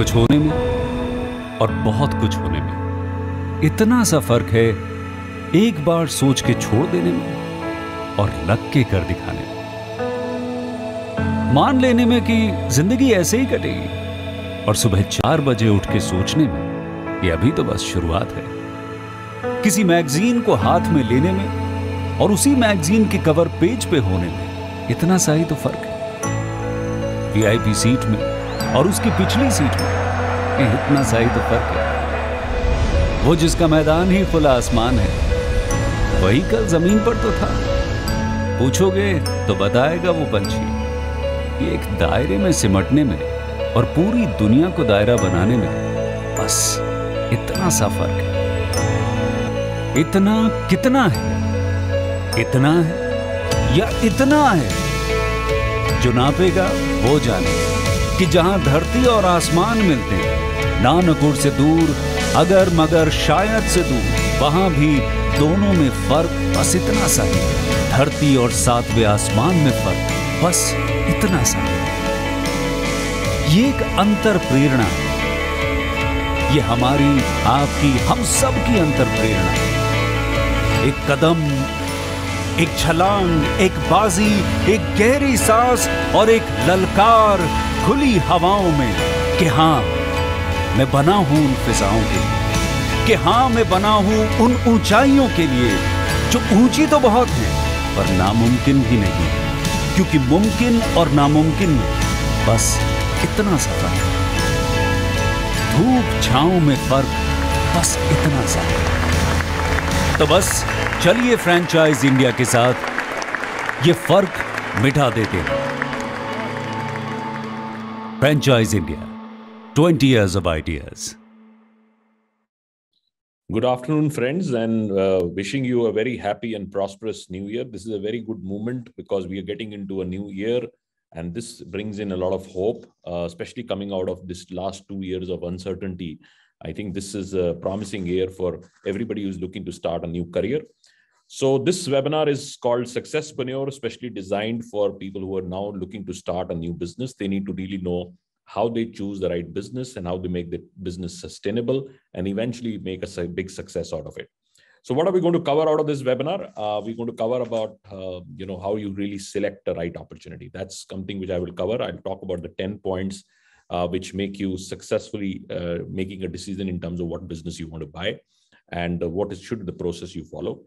कुछ होने में और बहुत कुछ होने में इतना सा फर्क है एक बार सोच के छोड़ देने में और लग के कर दिखाने में मान लेने में कि जिंदगी ऐसे ही कटेगी और सुबह चार बजे उठ के सोचने में यह अभी तो बस शुरुआत है किसी मैगजीन को हाथ में लेने में और उसी मैगजीन के कवर पेज पे होने में इतना सा ही तो फर्क है वीआईपी सीट में और उसकी पिछली सीट में इतना सा ही तो फर्क है वो जिसका मैदान ही खुला आसमान है वही कल जमीन पर तो था पूछोगे तो बताएगा वो पंछी ये एक दायरे में सिमटने में और पूरी दुनिया को दायरा बनाने में बस इतना सा फर्क है इतना कितना है इतना है या इतना है जो नापेगा वो जानेगा कि जहां धरती और आसमान मिलते हैं नानकुर से दूर अगर मगर शायद से दूर वहां भी दोनों में फर्क बस इतना सा है धरती और सातवें आसमान में फर्क बस इतना सा है ये एक अंतर प्रेरणा है ये हमारी आपकी हम सब की अंतर प्रेरणा है एक कदम एक छलांग एक बाजी एक गहरी सांस और एक ललकार खुली हवाओं में कि हाँ मैं बना हूं उन फिजाओं के लिए कि हाँ मैं बना हूं उन ऊंचाइयों के लिए जो ऊंची तो बहुत है पर नामुमकिन भी नहीं है क्योंकि मुमकिन और नामुमकिन में बस इतना सा फर्क है धूप छाओ में फर्क बस इतना सा तो बस चलिए फ्रेंचाइज इंडिया के साथ ये फर्क मिटा देते हैं Franchise India 20 years of ideas. Good afternoon, friends, and uh, wishing you a very happy and prosperous new year. This is a very good moment because we are getting into a new year, and this brings in a lot of hope, uh, especially coming out of this last two years of uncertainty. I think this is a promising year for everybody who's looking to start a new career. So this webinar is called Successpreneur, especially designed for people who are now looking to start a new business. They need to really know how they choose the right business and how they make the business sustainable and eventually make a big success out of it. So what are we going to cover out of this webinar? Uh, we're going to cover about, uh, you know, how you really select the right opportunity. That's something which I will cover. I'll talk about the 10 points uh, which make you successfully uh, making a decision in terms of what business you want to buy and uh, what is, should the process you follow.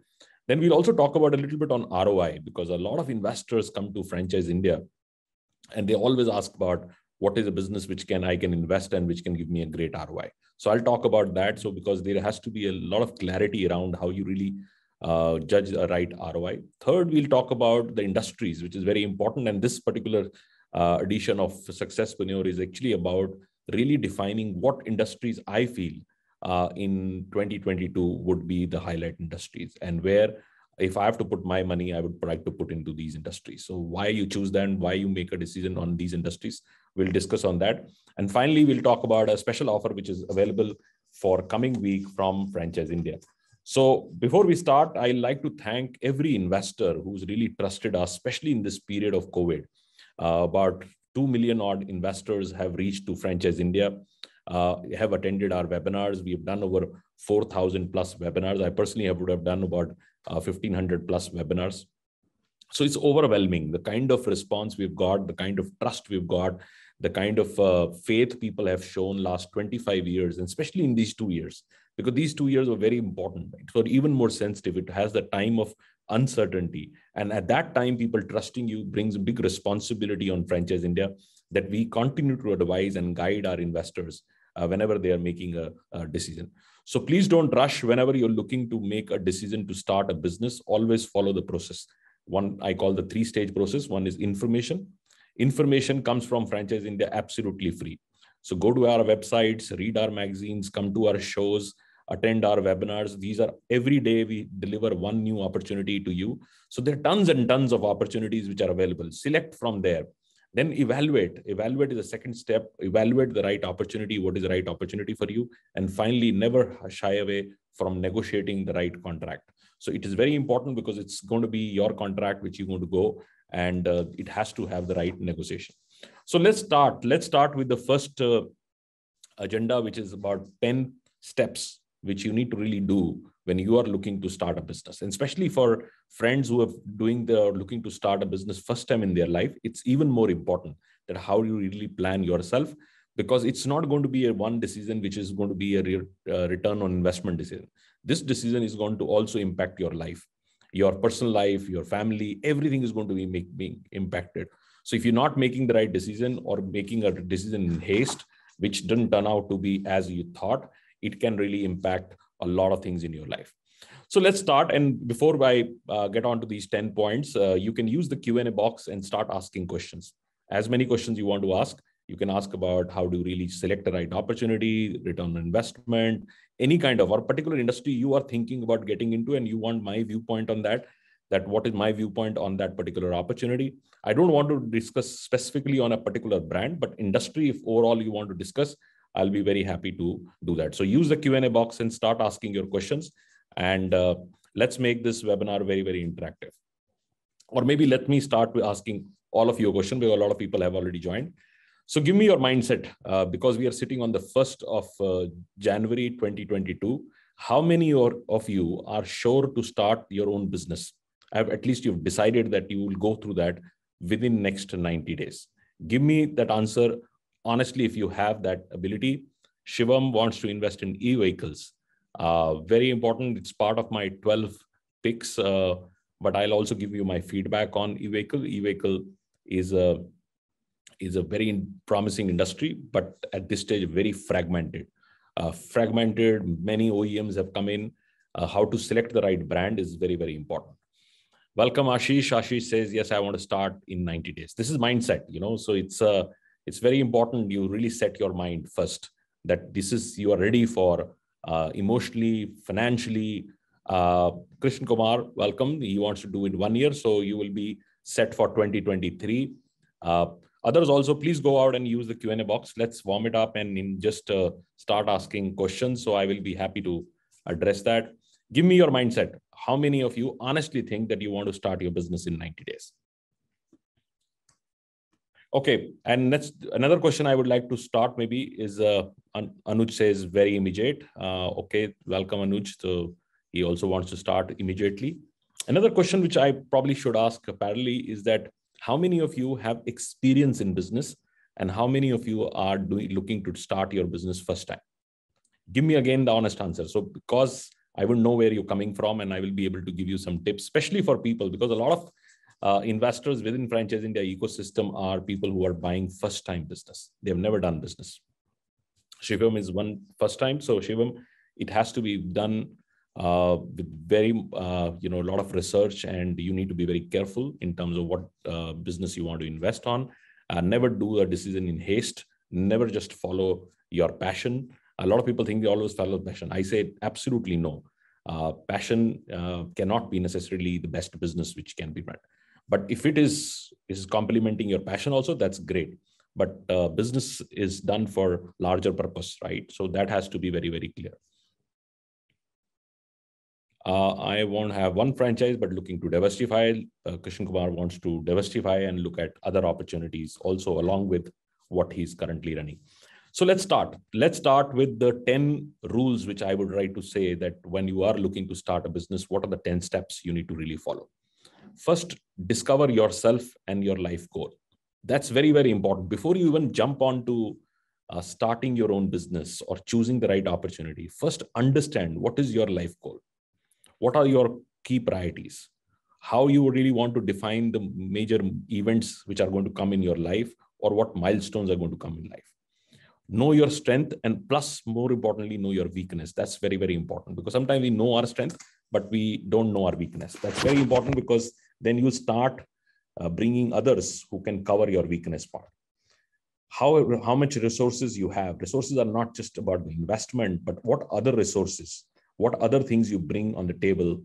Then we'll also talk about a little bit on ROI because a lot of investors come to Franchise India and they always ask about what is a business which can I can invest and which can give me a great ROI. So I'll talk about that. So because there has to be a lot of clarity around how you really uh, judge a right ROI. Third, we'll talk about the industries, which is very important. And this particular uh, edition of Successpreneur is actually about really defining what industries I feel uh, in 2022 would be the highlight industries and where if i have to put my money i would like to put into these industries so why you choose them why you make a decision on these industries we'll discuss on that and finally we'll talk about a special offer which is available for coming week from franchise india so before we start i like to thank every investor who's really trusted us especially in this period of covid uh, about 2 million odd investors have reached to franchise india uh, have attended our webinars. We've done over 4,000 plus webinars. I personally have, would have done about uh, 1,500 plus webinars. So it's overwhelming the kind of response we've got, the kind of trust we've got, the kind of uh, faith people have shown last 25 years, and especially in these two years, because these two years were very important. For even more sensitive. It has the time of uncertainty. And at that time, people trusting you brings big responsibility on Franchise India that we continue to advise and guide our investors uh, whenever they are making a, a, decision. So please don't rush whenever you're looking to make a decision to start a business. Always follow the process. One I call the three stage process. One is information. Information comes from Franchise India absolutely free. So go to our websites, read our magazines, come to our shows, attend our webinars. These are every day we deliver one new opportunity to you. So there are tons and tons of opportunities which are available. Select from there then evaluate evaluate is the second step evaluate the right opportunity what is the right opportunity for you and finally never shy away from negotiating the right contract so it is very important because it's going to be your contract which you're going to go and uh, it has to have the right negotiation so let's start let's start with the first uh, agenda which is about 10 steps which you need to really do when you are looking to start a business and especially for friends who are doing the or looking to start a business first time in their life it's even more important that how you really plan yourself because it's not going to be a one decision which is going to be a re- uh, return on investment decision this decision is going to also impact your life your personal life your family everything is going to be make, being impacted so if you're not making the right decision or making a decision in haste which didn't turn out to be as you thought it can really impact a lot of things in your life so let's start and before i uh, get on to these 10 points uh, you can use the q&a box and start asking questions as many questions you want to ask you can ask about how do you really select the right opportunity return on investment any kind of or particular industry you are thinking about getting into and you want my viewpoint on that that what is my viewpoint on that particular opportunity i don't want to discuss specifically on a particular brand but industry if overall you want to discuss I'll be very happy to do that. So use the Q&A box and start asking your questions. And uh, let's make this webinar very, very interactive. Or maybe let me start with asking all of your questions because a lot of people have already joined. So give me your mindset uh, because we are sitting on the 1st of uh, January 2022. How many of you are sure to start your own business? Have, at least you've decided that you will go through that within next 90 days. Give me that answer honestly, if you have that ability, Shivam wants to invest in e vehicles. Uh, very important. It's part of my 12 picks, uh, but I'll also give you my feedback on e vehicle. E vehicle is a is a very promising industry, but at this stage, very fragmented. Uh, fragmented, many OEMs have come in. Uh, how to select the right brand is very, very important. Welcome, Ashish. Ashish says, Yes, I want to start in 90 days. This is mindset, you know, so it's a it's very important you really set your mind first that this is you are ready for uh, emotionally, financially. Uh, Krishna Kumar, welcome. He wants to do it one year, so you will be set for 2023. Uh, others also, please go out and use the Q&A box. Let's warm it up and just uh, start asking questions. So I will be happy to address that. Give me your mindset. How many of you honestly think that you want to start your business in 90 days? Okay, and next another question I would like to start maybe is uh, An- Anuj says very immediate. Uh, okay, welcome Anuj. So he also wants to start immediately. Another question which I probably should ask apparently is that how many of you have experience in business and how many of you are doing looking to start your business first time? Give me again the honest answer. So because I will know where you're coming from and I will be able to give you some tips, especially for people because a lot of uh, investors within franchising their ecosystem are people who are buying first time business. They have never done business. Shivam is one first time. So Shivam, it has to be done uh, with very, uh, you know, a lot of research and you need to be very careful in terms of what uh, business you want to invest on. Uh, never do a decision in haste. Never just follow your passion. A lot of people think they always follow passion. I say absolutely no. Uh, passion cannot be necessarily the best business which can be run but if it is is complementing your passion also that's great but uh, business is done for larger purpose right so that has to be very very clear uh, i won't have one franchise but looking to diversify uh, krishan kumar wants to diversify and look at other opportunities also along with what he's currently running so let's start let's start with the 10 rules which i would write to say that when you are looking to start a business what are the 10 steps you need to really follow first discover yourself and your life goal that's very very important before you even jump on to uh, starting your own business or choosing the right opportunity first understand what is your life goal what are your key priorities how you really want to define the major events which are going to come in your life or what milestones are going to come in life know your strength and plus more importantly know your weakness that's very very important because sometimes we know our strength but we don't know our weakness that's very important because then you start uh, bringing others who can cover your weakness part. How, how much resources you have. Resources are not just about the investment, but what other resources, what other things you bring on the table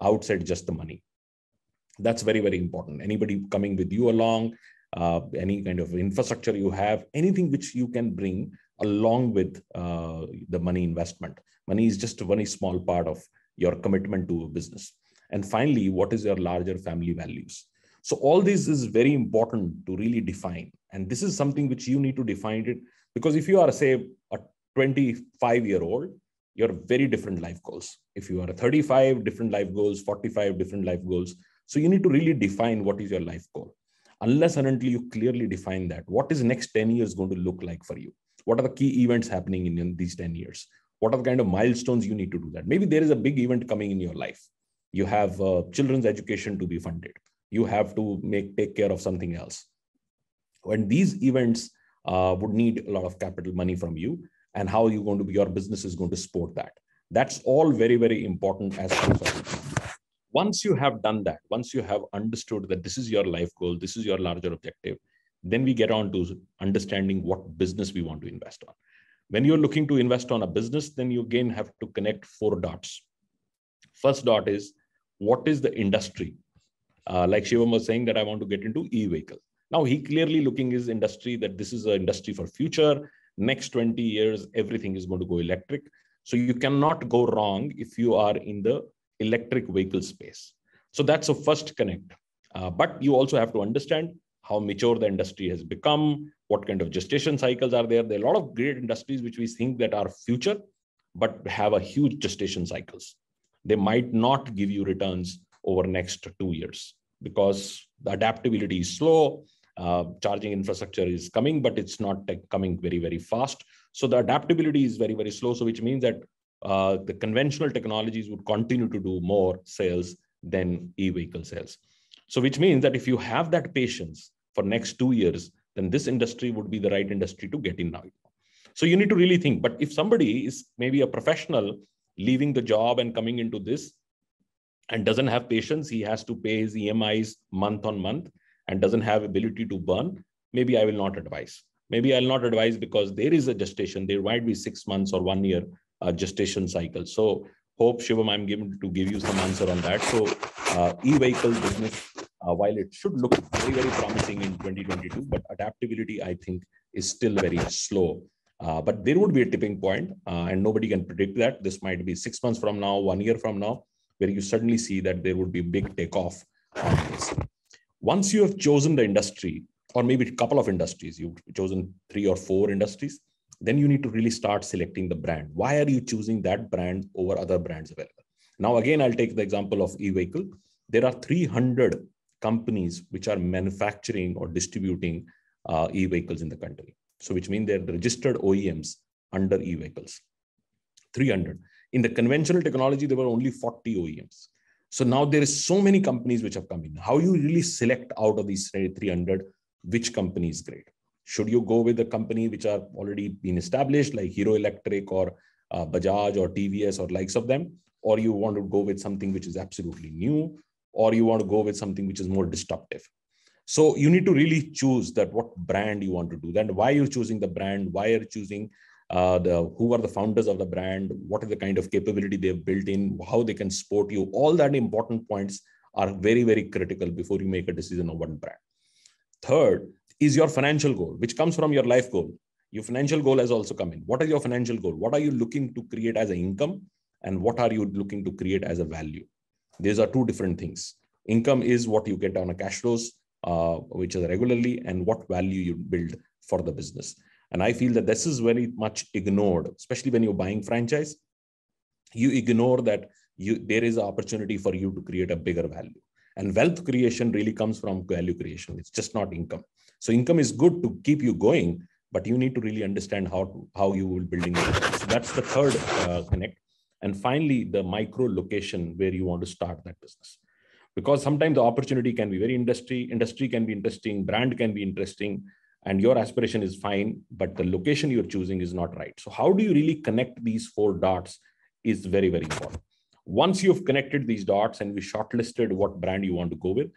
outside just the money. That's very, very important. Anybody coming with you along, uh, any kind of infrastructure you have, anything which you can bring along with uh, the money investment. Money is just a very small part of your commitment to a business. And finally, what is your larger family values? So all this is very important to really define. And this is something which you need to define it because if you are, say, a 25 year old, you're very different life goals. If you are a 35, different life goals, 45, different life goals. So you need to really define what is your life goal. Unless and until you clearly define that, what is next 10 years going to look like for you? What are the key events happening in these 10 years? What are the kind of milestones you need to do that? Maybe there is a big event coming in your life you have uh, children's education to be funded you have to make take care of something else and these events uh, would need a lot of capital money from you and how you going to be your business is going to support that that's all very very important as once you have done that once you have understood that this is your life goal this is your larger objective then we get on to understanding what business we want to invest on when you're looking to invest on a business then you again have to connect four dots first dot is what is the industry? Uh, like Shivam was saying that I want to get into e-vehicle. Now he clearly looking his industry that this is an industry for future. Next 20 years, everything is going to go electric. So you cannot go wrong if you are in the electric vehicle space. So that's a first connect. Uh, but you also have to understand how mature the industry has become, what kind of gestation cycles are there. There are a lot of great industries which we think that are future, but have a huge gestation cycles they might not give you returns over next two years because the adaptability is slow uh, charging infrastructure is coming but it's not uh, coming very very fast so the adaptability is very very slow so which means that uh, the conventional technologies would continue to do more sales than e-vehicle sales so which means that if you have that patience for next two years then this industry would be the right industry to get in now so you need to really think but if somebody is maybe a professional leaving the job and coming into this and doesn't have patience he has to pay his emis month on month and doesn't have ability to burn maybe i will not advise maybe i'll not advise because there is a gestation there might be six months or one year uh, gestation cycle so hope shivam i'm given to give you some answer on that so uh, e-vehicle business uh, while it should look very very promising in 2022 but adaptability i think is still very slow uh, but there would be a tipping point, uh, and nobody can predict that. This might be six months from now, one year from now, where you suddenly see that there would be big takeoff Once you have chosen the industry, or maybe a couple of industries, you've chosen three or four industries, then you need to really start selecting the brand. Why are you choosing that brand over other brands available? Now, again, I'll take the example of e-vehicle. There are 300 companies which are manufacturing or distributing uh, e-vehicles in the country. So which means they're registered OEMs under e-vehicles. 300. In the conventional technology, there were only 40 OEMs. So now there is so many companies which have come in. How you really select out of these 300, which company is great? Should you go with the company which are already been established like Hero Electric or uh, Bajaj or TVS or likes of them? Or you want to go with something which is absolutely new? Or you want to go with something which is more disruptive? so you need to really choose that what brand you want to do then why you're choosing the brand why you're choosing uh, the who are the founders of the brand what are the kind of capability they've built in how they can support you all that important points are very very critical before you make a decision on one brand third is your financial goal which comes from your life goal your financial goal has also come in what is your financial goal what are you looking to create as an income and what are you looking to create as a value these are two different things income is what you get on a cash flows uh, which is regularly and what value you build for the business. And I feel that this is very much ignored, especially when you're buying franchise. You ignore that you there is an opportunity for you to create a bigger value. And wealth creation really comes from value creation. It's just not income. So income is good to keep you going, but you need to really understand how to, how you will building. It. So that's the third uh, connect. And finally, the micro location where you want to start that business because sometimes the opportunity can be very industry industry can be interesting brand can be interesting and your aspiration is fine but the location you're choosing is not right so how do you really connect these four dots is very very important once you've connected these dots and we shortlisted what brand you want to go with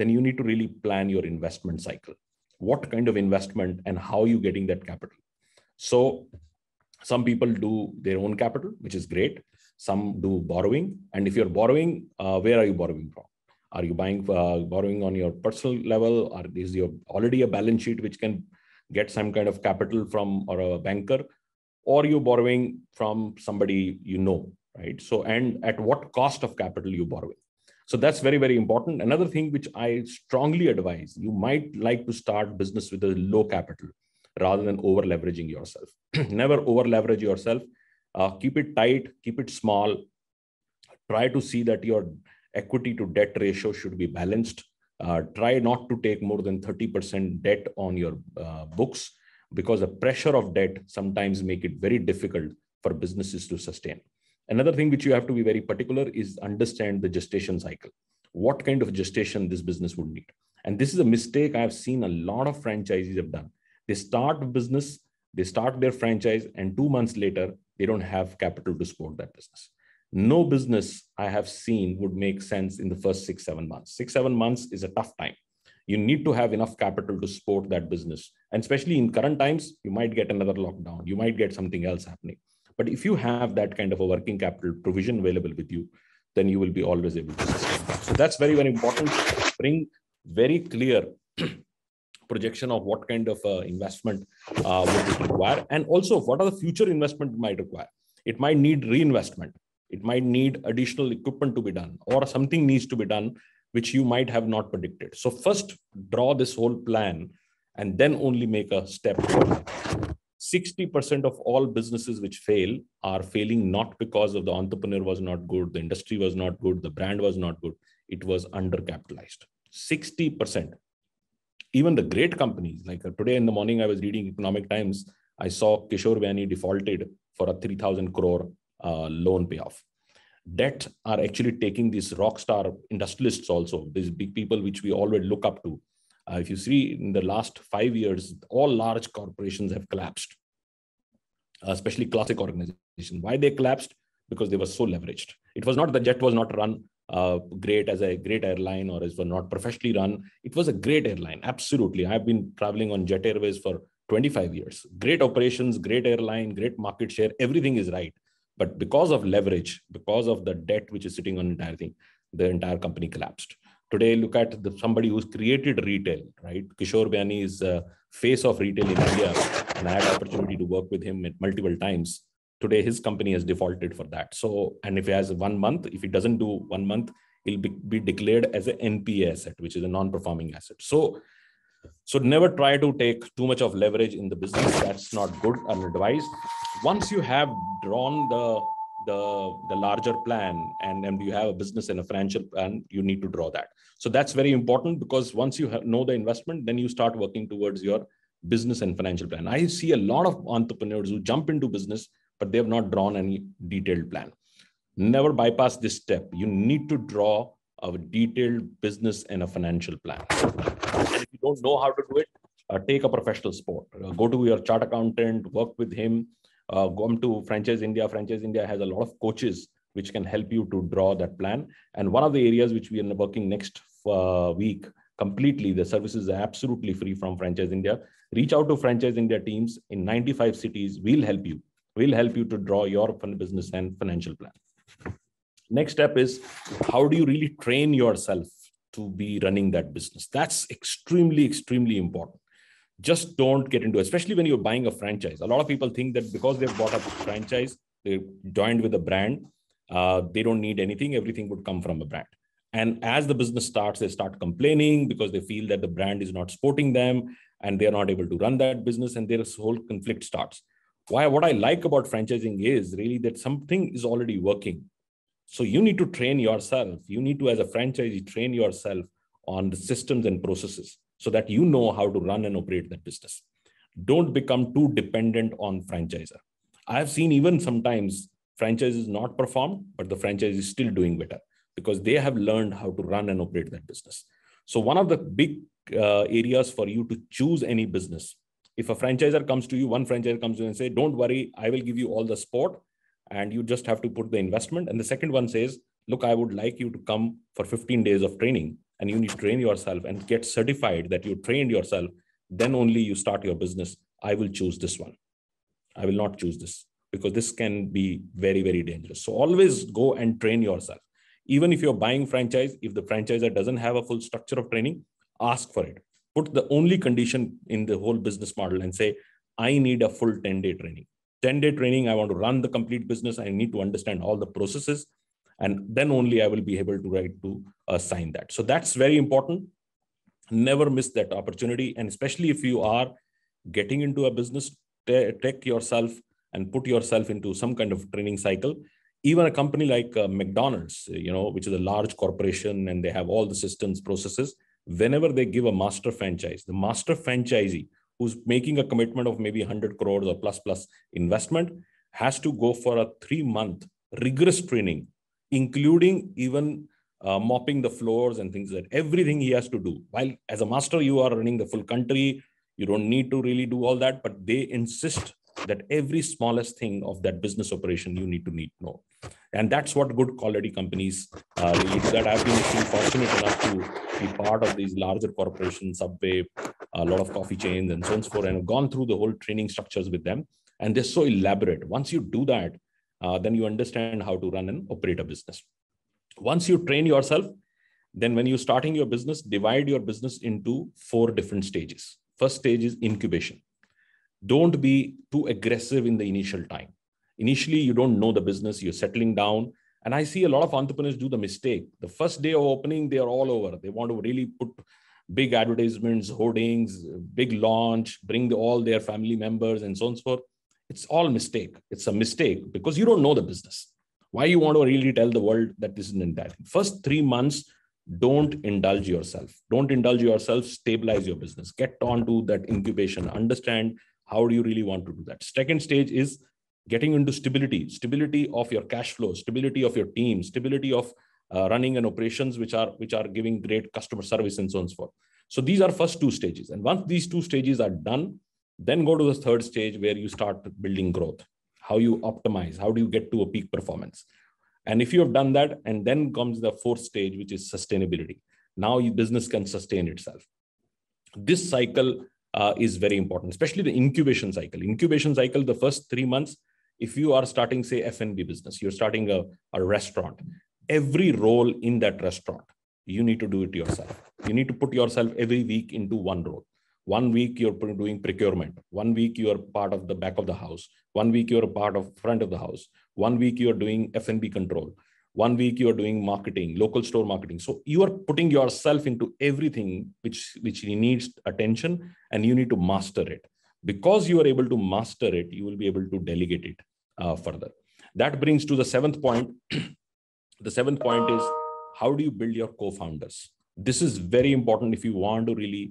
then you need to really plan your investment cycle what kind of investment and how you getting that capital so some people do their own capital which is great some do borrowing and if you're borrowing uh, where are you borrowing from are you buying uh, borrowing on your personal level, or is your already a balance sheet which can get some kind of capital from or a banker, or you borrowing from somebody you know, right? So and at what cost of capital you borrowing? So that's very very important. Another thing which I strongly advise you might like to start business with a low capital rather than over leveraging yourself. Never over leverage yourself. Uh, keep it tight, keep it small. Try to see that your equity to debt ratio should be balanced. Uh, try not to take more than 30% debt on your uh, books because the pressure of debt sometimes make it very difficult for businesses to sustain. Another thing which you have to be very particular is understand the gestation cycle. What kind of gestation this business would need. And this is a mistake I've seen a lot of franchisees have done. They start business, they start their franchise, and two months later, they don't have capital to support that business no business I have seen would make sense in the first six, seven months. Six, seven months is a tough time. You need to have enough capital to support that business. And especially in current times, you might get another lockdown, you might get something else happening. But if you have that kind of a working capital provision available with you, then you will be always able to sustain So that's very, very important. Bring very clear projection of what kind of uh, investment uh, would require, and also what are the future investment might require. It might need reinvestment it might need additional equipment to be done, or something needs to be done which you might have not predicted. So, first draw this whole plan and then only make a step forward. 60% of all businesses which fail are failing not because of the entrepreneur was not good, the industry was not good, the brand was not good. It was undercapitalized. 60%. Even the great companies, like uh, today in the morning, I was reading Economic Times, I saw Kishore Vani defaulted for a 3,000 crore uh, loan payoff. Debt are actually taking these rock star industrialists also, these big people which we always look up to. Uh, if you see in the last five years, all large corporations have collapsed, uh, especially classic organizations. Why they collapsed? Because they were so leveraged. It was not the jet was not run uh, great as a great airline or as well not professionally run. It was a great airline, absolutely. I've been traveling on Jet Airways for 25 years. Great operations, great airline, great market share, everything is right. But because of leverage, because of the debt which is sitting on the entire thing, the entire company collapsed. Today, look at the, somebody who's created retail, right? Kishore Biani is a uh, face of retail in India, and I had opportunity to work with him at multiple times. Today, his company has defaulted for that. So, and if he has one month, if he doesn't do one month, it'll be, be declared as an NPA asset, which is a non-performing asset. So so never try to take too much of leverage in the business. That's not good and advised. Once you have drawn the the, the larger plan and, and you have a business and a financial plan, you need to draw that. So that's very important because once you have, know the investment, then you start working towards your business and financial plan. I see a lot of entrepreneurs who jump into business, but they have not drawn any detailed plan. Never bypass this step. You need to draw a detailed business and a financial plan. And if you don't know how to do it, uh, take a professional support. Uh, go to your chart accountant, work with him. Uh, go to Franchise India. Franchise India has a lot of coaches which can help you to draw that plan. And one of the areas which we are working next uh, week completely, the services are absolutely free from Franchise India. Reach out to Franchise India teams in 95 cities. We'll help you. We'll help you to draw your business and financial plan next step is how do you really train yourself to be running that business that's extremely extremely important just don't get into especially when you're buying a franchise a lot of people think that because they've bought a franchise they joined with a brand uh, they don't need anything everything would come from a brand and as the business starts they start complaining because they feel that the brand is not supporting them and they're not able to run that business and their whole conflict starts why what i like about franchising is really that something is already working so you need to train yourself. You need to, as a franchisee, train yourself on the systems and processes so that you know how to run and operate that business. Don't become too dependent on franchisor. I have seen even sometimes franchises not perform, but the franchise is still doing better because they have learned how to run and operate that business. So one of the big uh, areas for you to choose any business. If a franchisor comes to you, one franchisor comes to you and say, "Don't worry, I will give you all the support and you just have to put the investment and the second one says look i would like you to come for 15 days of training and you need to train yourself and get certified that you trained yourself then only you start your business i will choose this one i will not choose this because this can be very very dangerous so always go and train yourself even if you're buying franchise if the franchisor doesn't have a full structure of training ask for it put the only condition in the whole business model and say i need a full 10 day training 10 day training i want to run the complete business i need to understand all the processes and then only i will be able to write to assign uh, that so that's very important never miss that opportunity and especially if you are getting into a business take yourself and put yourself into some kind of training cycle even a company like uh, mcdonald's you know which is a large corporation and they have all the systems processes whenever they give a master franchise the master franchisee who's making a commitment of maybe 100 crores or plus plus investment has to go for a three month rigorous training including even uh, mopping the floors and things like that everything he has to do while as a master you are running the full country you don't need to really do all that but they insist that every smallest thing of that business operation you need to need know and that's what good quality companies uh, do that i've been fortunate enough to be part of these larger corporations subway a lot of coffee chains and so on and so forth and have gone through the whole training structures with them and they're so elaborate once you do that uh, then you understand how to run and operate a business once you train yourself then when you're starting your business divide your business into four different stages first stage is incubation don't be too aggressive in the initial time. Initially, you don't know the business, you're settling down. And I see a lot of entrepreneurs do the mistake. The first day of opening, they are all over. They want to really put big advertisements, hoardings, big launch, bring the, all their family members and so on and so forth. It's all mistake. It's a mistake because you don't know the business. Why you want to really tell the world that this is an entitlement? First three months, don't indulge yourself. Don't indulge yourself. Stabilize your business. Get on to that incubation. Understand how do you really want to do that second stage is getting into stability stability of your cash flow stability of your team stability of uh, running and operations which are which are giving great customer service and so on and so forth so these are first two stages and once these two stages are done then go to the third stage where you start building growth how you optimize how do you get to a peak performance and if you have done that and then comes the fourth stage which is sustainability now your business can sustain itself this cycle uh, is very important, especially the incubation cycle. Incubation cycle, the first three months, if you are starting, say, F&B business, you're starting a, a restaurant, every role in that restaurant, you need to do it yourself. You need to put yourself every week into one role. One week you're doing procurement. One week you are part of the back of the house. One week you're part of front of the house. One week you're doing F&B control one week you are doing marketing local store marketing so you are putting yourself into everything which which needs attention and you need to master it because you are able to master it you will be able to delegate it uh, further that brings to the seventh point the seventh point is how do you build your co-founders this is very important if you want to really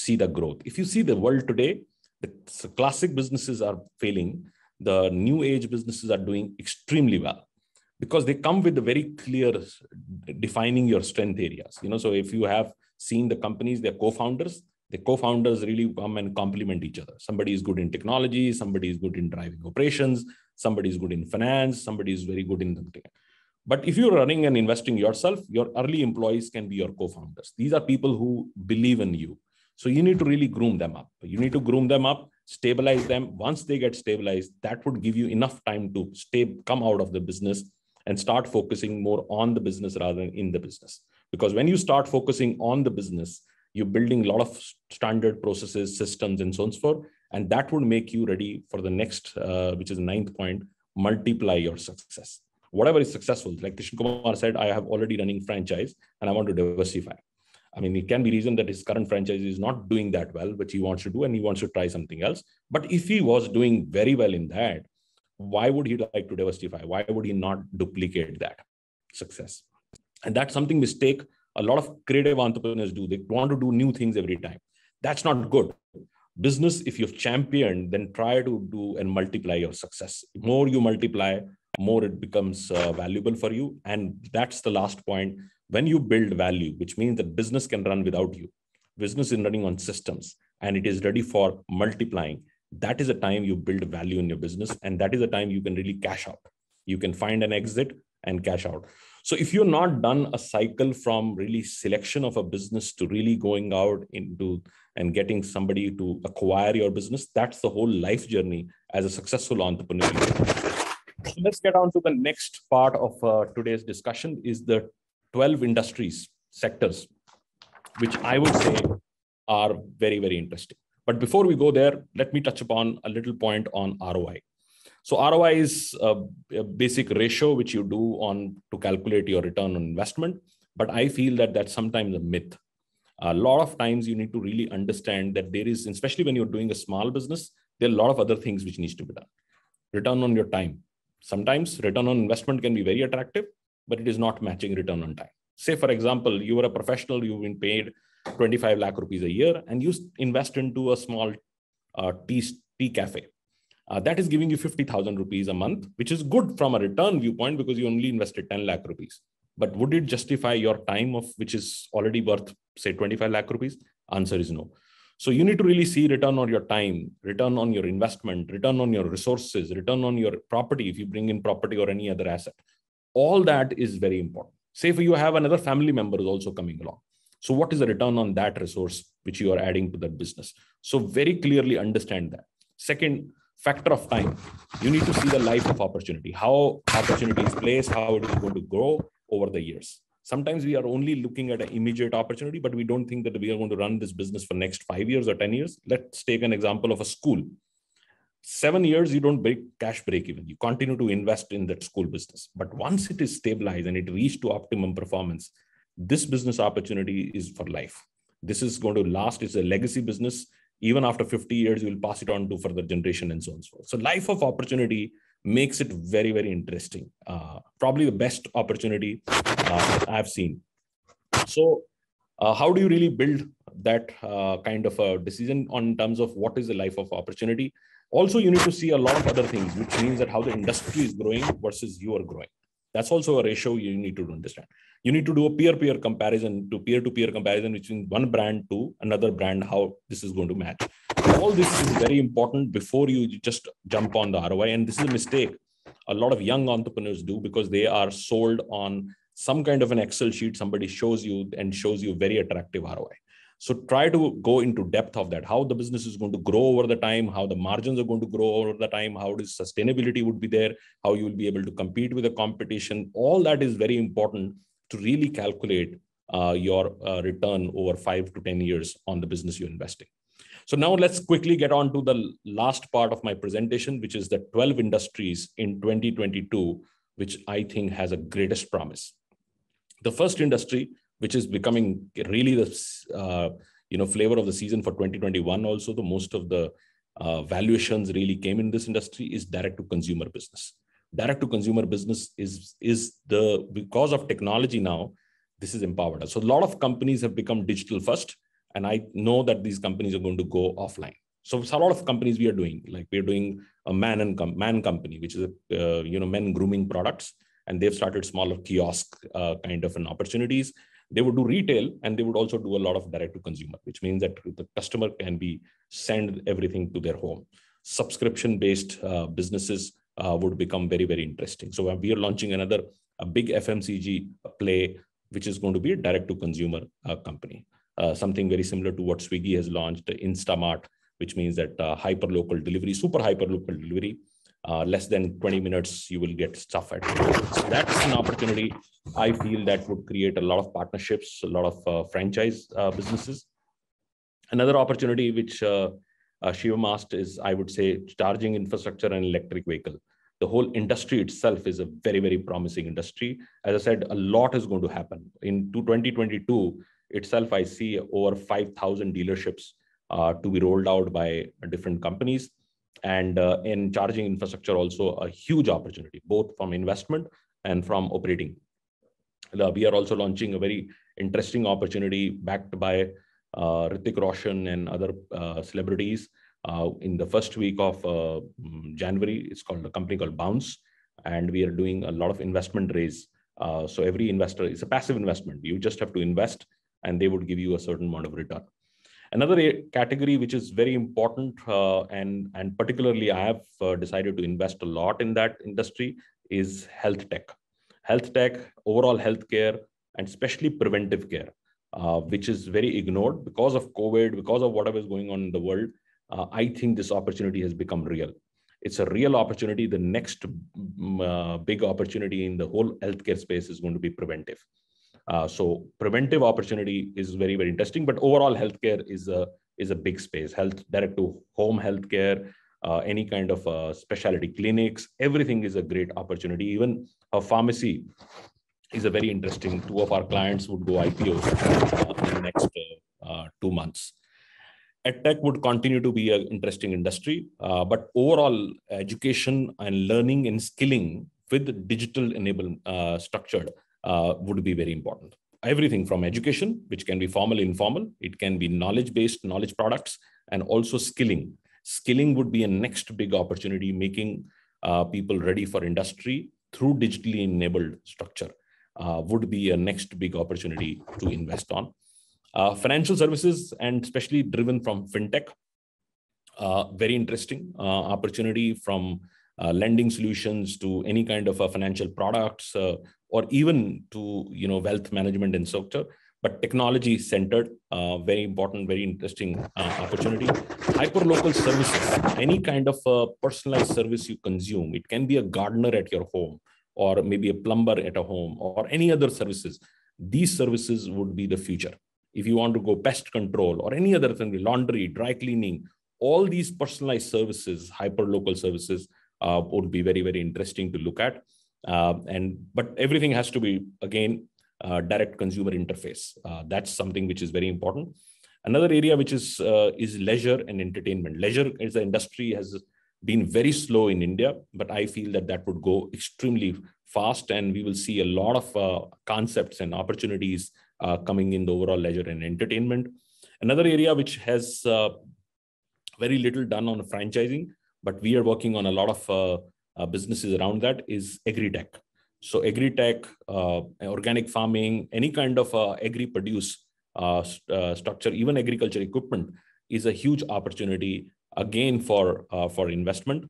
see the growth if you see the world today the classic businesses are failing the new age businesses are doing extremely well because they come with a very clear defining your strength areas you know so if you have seen the companies their co-founders the co-founders really come and complement each other somebody is good in technology somebody is good in driving operations somebody is good in finance somebody is very good in something but if you're running and investing yourself your early employees can be your co-founders these are people who believe in you so you need to really groom them up you need to groom them up stabilize them once they get stabilized that would give you enough time to stay come out of the business and start focusing more on the business rather than in the business. Because when you start focusing on the business, you're building a lot of standard processes, systems, and so on and so forth. And that would make you ready for the next, uh, which is ninth point, multiply your success. Whatever is successful, like Krishna Kumar said, I have already running franchise and I want to diversify. I mean, it can be reason that his current franchise is not doing that well, which he wants to do, and he wants to try something else. But if he was doing very well in that, why would he like to diversify why would he not duplicate that success and that's something mistake a lot of creative entrepreneurs do they want to do new things every time that's not good business if you've championed then try to do and multiply your success more you multiply more it becomes uh, valuable for you and that's the last point when you build value which means that business can run without you business is running on systems and it is ready for multiplying that is a time you build value in your business and that is a time you can really cash out you can find an exit and cash out so if you're not done a cycle from really selection of a business to really going out into and getting somebody to acquire your business that's the whole life journey as a successful entrepreneur so let's get on to the next part of uh, today's discussion is the 12 industries sectors which i would say are very very interesting but before we go there, let me touch upon a little point on ROI. So ROI is a, a basic ratio which you do on to calculate your return on investment. But I feel that that's sometimes a myth. A lot of times you need to really understand that there is, especially when you're doing a small business, there are a lot of other things which needs to be done. Return on your time. Sometimes return on investment can be very attractive, but it is not matching return on time. Say, for example, you were a professional, you've been paid 25 lakh rupees a year and you invest into a small uh, tea, tea cafe. Uh, that is giving you 50,000 rupees a month, which is good from a return viewpoint because you only invested 10 lakh rupees. But would it justify your time of which is already worth, say, 25 lakh rupees? Answer is no. So you need to really see return on your time, return on your investment, return on your resources, return on your property if you bring in property or any other asset. All that is very important. Say if you have another family member is also coming along. So what is the return on that resource which you are adding to that business? So very clearly understand that. Second, factor of time. You need to see the life of opportunity, how opportunity is placed, how it is going to grow over the years. Sometimes we are only looking at an immediate opportunity, but we don't think that we are going to run this business for next five years or 10 years. Let's take an example of a school. Seven years, you don't break cash break even. You continue to invest in that school business. But once it is stabilized and it reached to optimum performance, this business opportunity is for life. This is going to last. It's a legacy business. Even after 50 years, you will pass it on to further generation and so on and so forth. So life of opportunity makes it very, very interesting. Uh, probably the best opportunity uh, I've seen. So uh, how do you really build that uh, kind of a decision on terms of what is the life of opportunity? Also, you need to see a lot of other things, which means that how the industry is growing versus you are growing. That's also a ratio you need to understand you need to do a peer-peer comparison to peer-to-peer comparison between one brand to another brand, how this is going to match. All this is very important before you just jump on the ROI. And this is a mistake a lot of young entrepreneurs do because they are sold on some kind of an Excel sheet somebody shows you and shows you very attractive ROI. So try to go into depth of that, how the business is going to grow over the time, how the margins are going to grow over the time, how does sustainability would be there, how you will be able to compete with the competition. All that is very important to really calculate uh, your uh, return over five to 10 years on the business you're investing. So now let's quickly get on to the last part of my presentation, which is the 12 industries in 2022, which I think has a greatest promise. The first industry, which is becoming really the uh, you know flavor of the season for 2021, also the most of the uh, valuations really came in this industry is direct to consumer business direct to consumer business is is the because of technology now this is empowered so a lot of companies have become digital first and i know that these companies are going to go offline so a lot of companies we are doing like we're doing a man and com- man company which is a uh, you know men grooming products and they've started smaller kiosk uh, kind of an opportunities they would do retail and they would also do a lot of direct to consumer which means that the customer can be send everything to their home subscription based uh, businesses uh, would become very, very interesting. So we are launching another a big FMCG play, which is going to be a direct to consumer uh, company. Uh, something very similar to what Swiggy has launched, uh, Instamart, which means that uh, hyper local delivery, super hyper local delivery. Uh, less than 20 minutes, you will get stuff at. So that's an opportunity. I feel that would create a lot of partnerships, a lot of franchise businesses. Another opportunity which uh, Mast is, I would say, charging infrastructure and electric vehicle. The whole industry itself is a very, very promising industry. As I said, a lot is going to happen. In 2022 itself, I see over 5,000 dealerships uh, to be rolled out by different companies. And uh, in charging infrastructure, also a huge opportunity, both from investment and from operating. We are also launching a very interesting opportunity backed by uh, Ritik Roshan and other uh, celebrities uh, in the first week of uh, mm, January. It's called a company called Bounce, and we are doing a lot of investment raise. Uh, so every investor is a passive investment. You just have to invest, and they would give you a certain amount of return. Another uh, category which is very important, uh, and and particularly I have decided to invest a lot in that industry is health tech, health tech, overall healthcare, and especially preventive care uh, which is very ignored because of COVID, because of whatever is going on in the world. Uh, I think this opportunity has become real. It's a real opportunity. The next mm, mm, uh, big opportunity in the whole healthcare space is going to be preventive. Uh, so preventive opportunity is very very interesting. But overall, healthcare is a is a big space. Health direct to home healthcare, uh, any kind of uh, specialty clinics, everything is a great opportunity. Even a pharmacy is a very interesting. Two of our clients would go IPO uh, in the next uh, uh, two months. EdTech would continue to be an interesting industry, but overall education and learning and skilling with digital enable structured would be very important everything from education, which can be formal, informal, it can be knowledge based, knowledge products, and also skilling. Skilling would be a next big opportunity, making uh, people ready for industry through digitally enabled structure. Uh, would be a next big opportunity to invest on. Uh, financial services and especially driven from fintech, uh, very interesting opportunity from lending solutions to any kind of financial products or even to you know wealth management and sector but technology centered uh, very important very interesting uh, opportunity local services any kind of uh, personalized service you consume it can be a gardener at your home or maybe a plumber at a home or any other services these services would be the future if you want to go pest control or any other thing laundry dry cleaning all these personalized services hyper local services uh, would be very very interesting to look at uh, and but everything has to be again uh, direct consumer interface uh, that's something which is very important another area which is uh, is leisure and entertainment leisure is the industry has been very slow in India, but I feel that that would go extremely fast, and we will see a lot of uh, concepts and opportunities uh, coming in the overall leisure and entertainment. Another area which has uh, very little done on franchising, but we are working on a lot of uh, uh, businesses around that is agri-tech. So agri-tech, uh, organic farming, any kind of agri-produce st- structure, even agriculture equipment is a huge opportunity again for uh, for investment.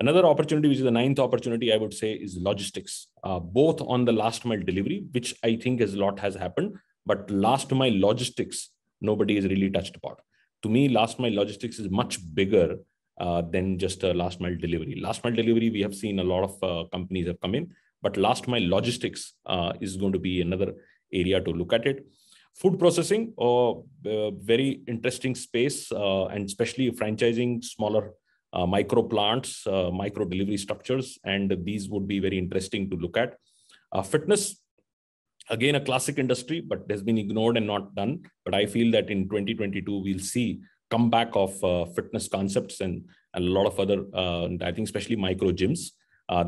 Another opportunity, which is the ninth opportunity, I would say, is logistics, uh, both on the last mile delivery, which I think is a lot has happened, but last mile logistics nobody is really touched upon. To me, last mile logistics is much bigger uh, than just a last mile delivery. Last mile delivery, we have seen a lot of uh, companies have come in, but last mile logistics uh, is going to be another area to look at it food processing or uh, very interesting space uh, and especially franchising smaller uh, micro plants uh, micro delivery structures and these would be very interesting to look at uh, fitness again a classic industry but has been ignored and not done but i feel that in 2022 we'll see comeback of uh, fitness concepts and, and, a lot of other i think especially micro gyms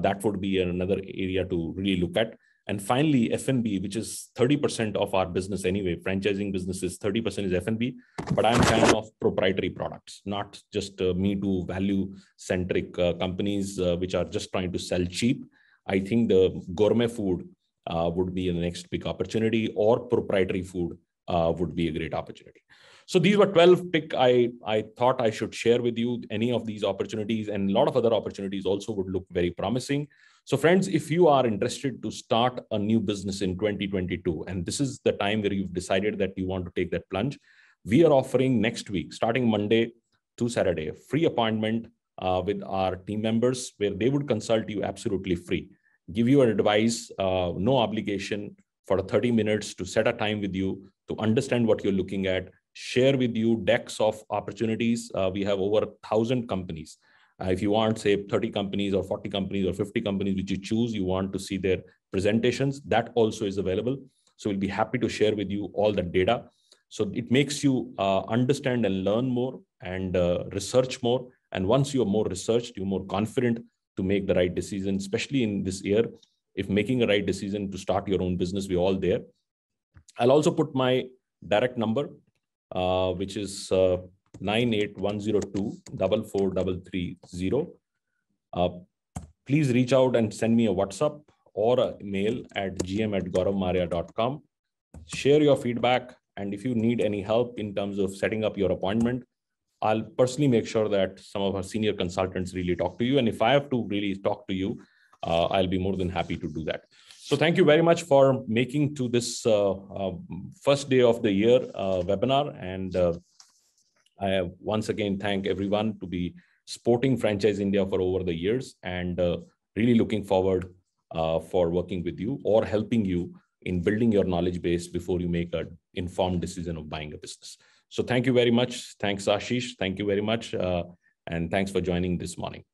that would be another area to really look at and finally, FNB, which is 30% of our business anyway, franchising business is 30% is FNB, but I'm kind of proprietary products, not just uh, me too value centric uh, companies uh, which are just trying to sell cheap. I think the gourmet food uh, would be the next big opportunity, or proprietary food uh, would be a great opportunity. So these were 12 pick I, I thought I should share with you any of these opportunities and a lot of other opportunities also would look very promising. So, friends, if you are interested to start a new business in 2022, and this is the time where you've decided that you want to take that plunge, we are offering next week, starting Monday to Saturday, a free appointment uh, with our team members where they would consult you absolutely free, give you advice, uh, no obligation for 30 minutes to set a time with you to understand what you're looking at, share with you decks of opportunities. Uh, we have over 1,000 companies uh, if you want, say, 30 companies or 40 companies or 50 companies which you choose, you want to see their presentations, that also is available. So we'll be happy to share with you all the data. So it makes you uh, understand and learn more and uh, research more. And once you are more researched, you're more confident to make the right decision, especially in this year. If making a right decision to start your own business, we're all there. I'll also put my direct number, uh, which is uh, 98102 uh, Please reach out and send me a WhatsApp or a mail at gm at gauravmaria.com. Share your feedback. And if you need any help in terms of setting up your appointment, I'll personally make sure that some of our senior consultants really talk to you. And if I have to really talk to you, uh, I'll be more than happy to do that. So thank you very much for making to this uh, uh, first day of the year uh, webinar and uh, I once again thank everyone to be supporting Franchise India for over the years and uh, really looking forward uh, for working with you or helping you in building your knowledge base before you make an informed decision of buying a business. So thank you very much. Thanks, Ashish. Thank you very much. Uh, and thanks for joining this morning.